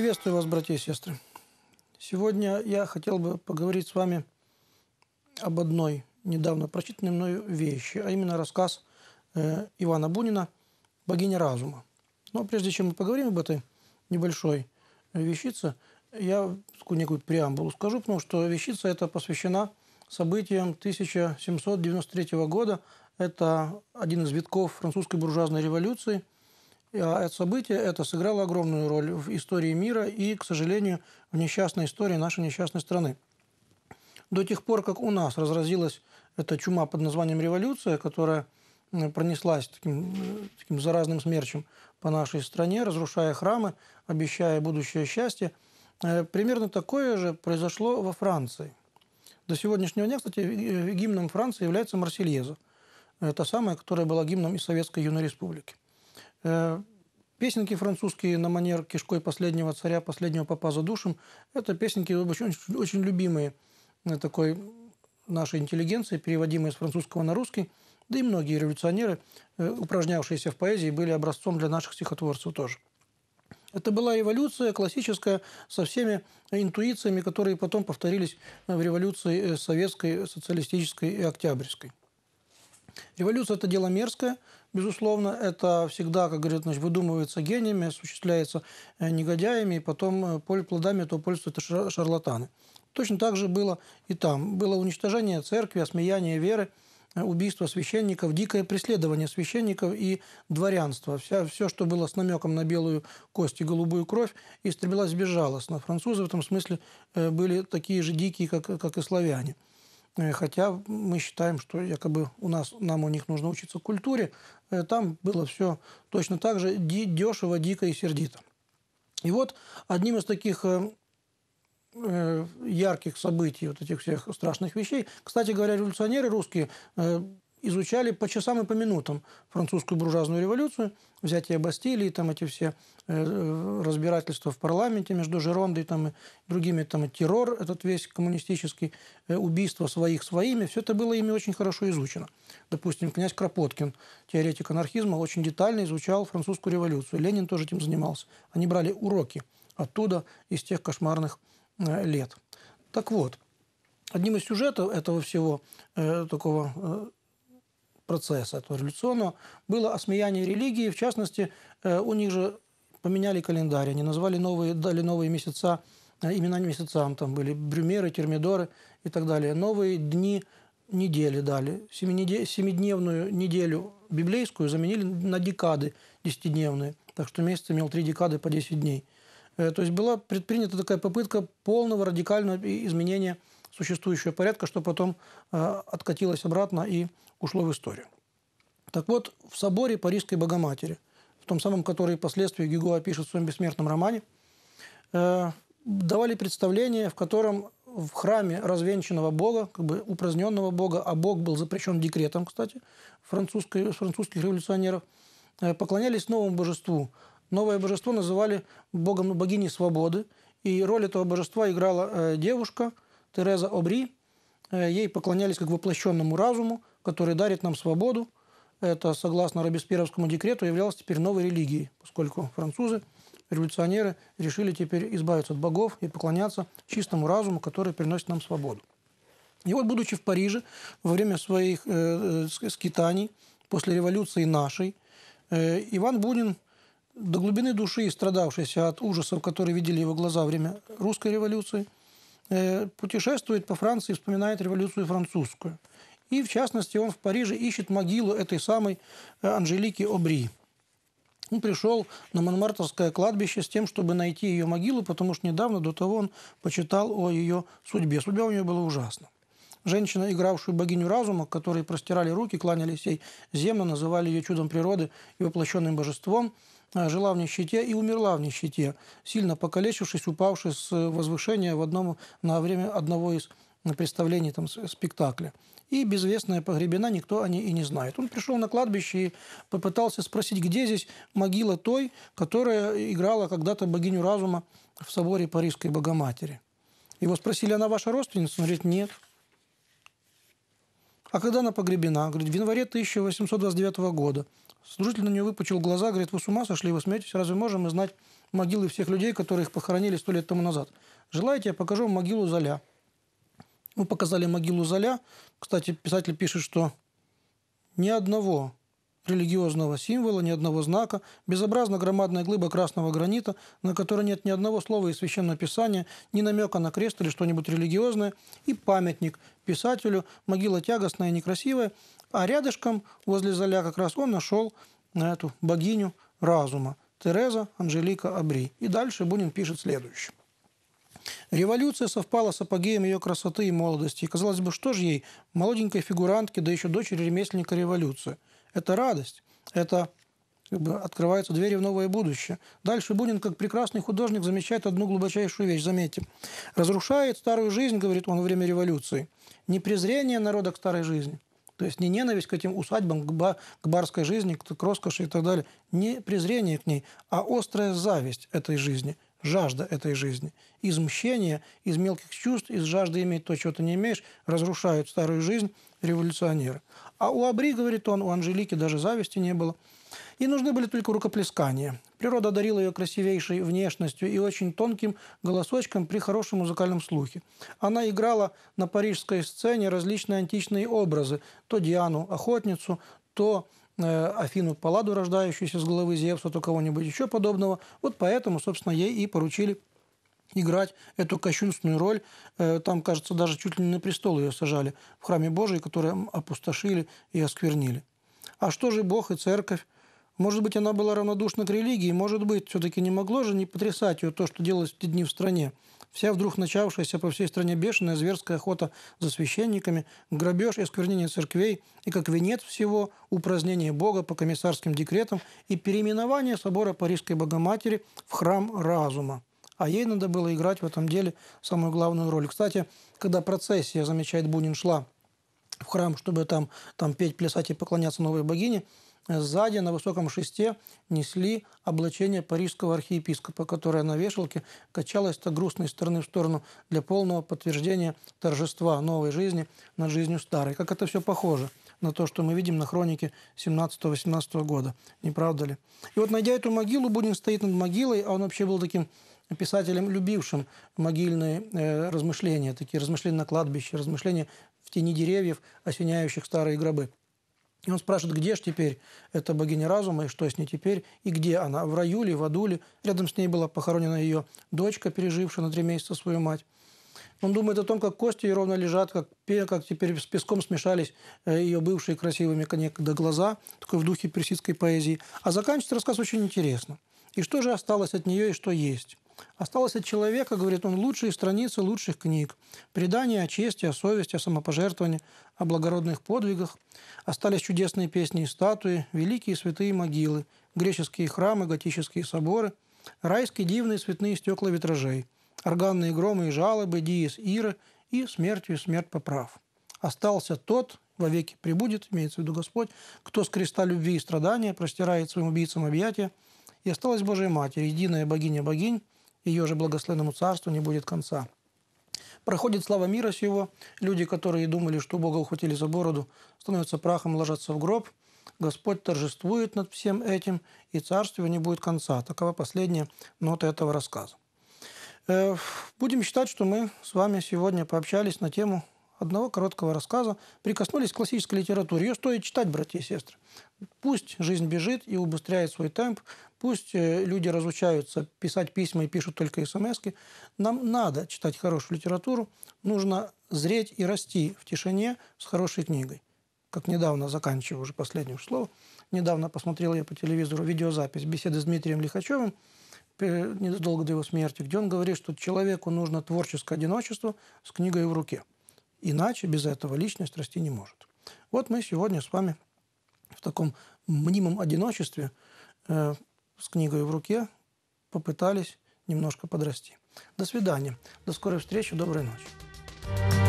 Приветствую вас, братья и сестры. Сегодня я хотел бы поговорить с вами об одной недавно прочитанной мною вещи, а именно рассказ э, Ивана Бунина «Богиня разума». Но прежде чем мы поговорим об этой небольшой э, вещице, я некую преамбулу скажу, потому что вещица эта посвящена событиям 1793 года. Это один из витков французской буржуазной революции – а это событие это сыграло огромную роль в истории мира и, к сожалению, в несчастной истории нашей несчастной страны. До тех пор, как у нас разразилась эта чума под названием революция, которая пронеслась таким, э, таким заразным смерчем по нашей стране, разрушая храмы, обещая будущее счастье, э, примерно такое же произошло во Франции. До сегодняшнего дня, кстати, э, гимном Франции является Марсельеза. Та самая, которая была гимном из Советской Юной Республики. Э, песенки французские на манер «Кишкой последнего царя, последнего попа за душем» – это песенки очень, очень любимые э, такой нашей интеллигенции, переводимые с французского на русский. Да и многие революционеры, э, упражнявшиеся в поэзии, были образцом для наших стихотворцев тоже. Это была революция классическая со всеми интуициями, которые потом повторились в революции советской, социалистической и октябрьской. Революция – это дело мерзкое, безусловно, это всегда, как говорят, значит, выдумывается гениями, осуществляется э, негодяями, и потом э, плодами этого пользуются шарлатаны. Точно так же было и там. Было уничтожение церкви, осмеяние веры, э, убийство священников, дикое преследование священников и дворянства. Вся, все, что было с намеком на белую кость и голубую кровь, истребилось безжалостно. Французы в этом смысле были такие же дикие, как, как и славяне. Э, хотя мы считаем, что якобы у нас, нам у них нужно учиться культуре. Э, там было все точно так же дешево, дико и сердито. И вот одним из таких э, ярких событий, вот этих всех страшных вещей. Кстати говоря, революционеры русские изучали по часам и по минутам французскую буржуазную революцию, взятие Бастилии, там эти все э, э, разбирательства в парламенте между Жерондой там, и другими, там, и террор этот весь коммунистический, э, убийство своих своими, все это было ими очень хорошо изучено. Допустим, князь Кропоткин, теоретик анархизма, очень детально изучал французскую революцию. Ленин тоже этим занимался. Они брали уроки оттуда, из тех кошмарных лет. Так вот, одним из сюжетов этого всего э, такого процесса этого революционного, было осмеяние религии. В частности, э, у них же поменяли календарь, они назвали новые, дали новые месяца, э, имена месяцам, там были брюмеры, термидоры и так далее. Новые дни недели дали. Семидневную неделю библейскую заменили на декады десятидневные. Так что месяц имел три декады по 10 дней. Э, то есть была предпринята такая попытка полного радикального изменения существующего порядка, что потом откатилось обратно и ушло в историю. Так вот, в соборе Парижской Богоматери, в том самом, который впоследствии Гюго опишет в своем бессмертном романе, э, давали представление, в котором в храме развенчанного бога, как бы упраздненного бога, а бог был запрещен декретом, кстати, французской, французских революционеров, э, поклонялись новому божеству. Новое божество называли богом ну, богини свободы, и роль этого божества играла э, девушка Тереза Обри. Ей поклонялись как воплощенному разуму, который дарит нам свободу. Это, согласно Робеспьеровскому декрету, являлось теперь новой религией, поскольку французы, революционеры, решили теперь избавиться от богов и поклоняться чистому разуму, который приносит нам свободу. И вот, будучи в Париже, во время своих э, э скитаний, после революции нашей, э, Иван Бунин, до глубины души страдавшийся от ужасов, которые видели его глаза во время русской революции, э, путешествует по Франции и вспоминает революцию французскую – и, в частности, он в Париже ищет могилу этой самой э, Анжелики Обри. Он пришел на Монмартовское кладбище с тем, чтобы найти ее могилу, потому что недавно до того он почитал о ее судьбе. Судьба у нее была ужасна. Женщина, игравшую богиню разума, которой простирали руки, кланялись ей земно, называли ее чудом природы и воплощенным божеством, э, жила в нищете и умерла в нищете, сильно покалечившись, упавшись с э, возвышения в одном, на время одного из представлений там, спектакля и безвестная погребена, никто о ней и не знает. Он пришел на кладбище и попытался спросить, где здесь могила той, которая играла когда-то богиню разума в соборе Парижской Богоматери. Его спросили, она ваша родственница? Он говорит, нет. А когда она погребена? Говорит, в январе 1829 года. Служитель на нее выпучил глаза, говорит, вы с ума сошли, вы смеетесь, разве можем мы знать могилы всех людей, которые их похоронили сто лет тому назад? Желаете, я покажу вам могилу Золя. Мы показали могилу Золя. Кстати, писатель пишет, что ни одного религиозного символа, ни одного знака, безобразно громадная глыба красного гранита, на которой нет ни одного слова из Священного Писания, ни намека на крест или что-нибудь религиозное, и памятник писателю, могила тягостная и некрасивая, а рядышком, возле Золя, как раз он нашел на э, эту богиню разума, Тереза Анжелика Абри. И дальше Бунин пишет следующее. Революция совпала с апогеем ее красоты и молодости. И казалось бы, что же ей, молоденькой фигурантке, да еще дочери ремесленника революции? Это радость, это как бы открываются двери в новое будущее. Дальше Бунин, как прекрасный художник, замечает одну глубочайшую вещь, заметьте. Разрушает старую жизнь, говорит он во время революции, не презрение народа к старой жизни, то есть не ненависть к этим усадьбам, к, к барской жизни, к роскоши и так далее, не презрение к ней, а острая зависть этой жизни – жажда этой жизни. Из мщения, из мелких чувств, из жажды иметь то, чего ты не имеешь, разрушают старую жизнь революционеры. А у Абри, говорит он, у Анжелики даже зависти не было. И нужны были только рукоплескания. Природа дарила ее красивейшей внешностью и очень тонким голосочком при хорошем музыкальном слухе. Она играла на парижской сцене различные античные образы. То Диану, охотницу, то Э, Афину Палладу, рождающуюся с головы Зевса, то кого-нибудь еще подобного. Вот поэтому, собственно, ей и поручили играть эту кощунственную роль. Э, там, кажется, даже чуть ли не на престол ее сажали в храме Божий, который опустошили и осквернили. А что же Бог и церковь? Может быть, она была равнодушна к религии, может быть, все-таки не могло же не потрясать ее то, что делалось в те дни в стране. Вся вдруг начавшаяся по всей стране бешеная зверская охота за священниками, грабеж и осквернение церквей, и как венец всего упразднение Бога по комиссарским декретам и переименование собора Парижской Богоматери в храм разума. А ей надо было играть в этом деле самую главную роль. Кстати, когда процессия, замечает Бунин, шла в храм, чтобы там, там петь, плясать и поклоняться новой богине, сзади на высоком шесте несли облачение парижского архиепископа, которое на вешалке качалось то грустной стороны в сторону для полного подтверждения торжества новой жизни над жизнью старой. Как это все похоже на то, что мы видим на хронике 17-18 года, не правда ли? И вот, найдя эту могилу, Будин стоит над могилой, а он вообще был таким писателем, любившим могильные э, размышления, такие размышления на кладбище, размышления в тени деревьев, осеняющих старые гробы. И он спрашивает, где же теперь эта богиня разума, и что с ней теперь, и где она, в раю ли, в аду ли. Рядом с ней была похоронена ее дочка, пережившая на три месяца свою мать. Он думает о том, как кости ее ровно лежат, как, как теперь с песком смешались э, ее бывшие красивыми некогда глаза, такой в духе персидской поэзии. А заканчивается рассказ очень интересно. И что же осталось от нее, и что есть. Осталось от человека, говорит он, лучшие страницы лучших книг, предания о чести, о совести, о самопожертвовании, о благородных подвигах. Остались чудесные песни и статуи, великие святые могилы, греческие храмы, готические соборы, райские дивные цветные стекла витражей, органные громы и жалобы, диез иры и смертью смерть поправ. Остался тот, во веки прибудет, имеется в виду Господь, кто с креста любви и страдания простирает своим убийцам объятия, и осталась Божья Матерь, единая богиня богинь, ее же благословенному царству не будет конца. Проходит слава мира сего, люди, которые думали, что Бога ухватили за бороду, становятся прахом, ложатся в гроб. Господь торжествует над всем этим, и царствию не будет конца. Такова последняя нота этого рассказа. Э, будем считать, что мы с вами сегодня пообщались на тему одного короткого рассказа прикоснулись к классической литературе. Ее стоит читать, братья и сестры. Пусть жизнь бежит и убыстряет свой темп, пусть э, люди разучаются писать письма и пишут только смс -ки. Нам надо читать хорошую литературу, нужно зреть и расти в тишине с хорошей книгой. Как недавно, заканчиваю уже последнее слово, недавно посмотрел я по телевизору видеозапись беседы с Дмитрием Лихачевым, э, недолго до его смерти, где он говорит, что человеку нужно творческое одиночество с книгой в руке. Иначе без этого личность расти не может. Вот мы сегодня с вами в таком мнимом одиночестве э, с книгой в руке попытались немножко подрасти. До свидания. До скорой встречи. Доброй ночи.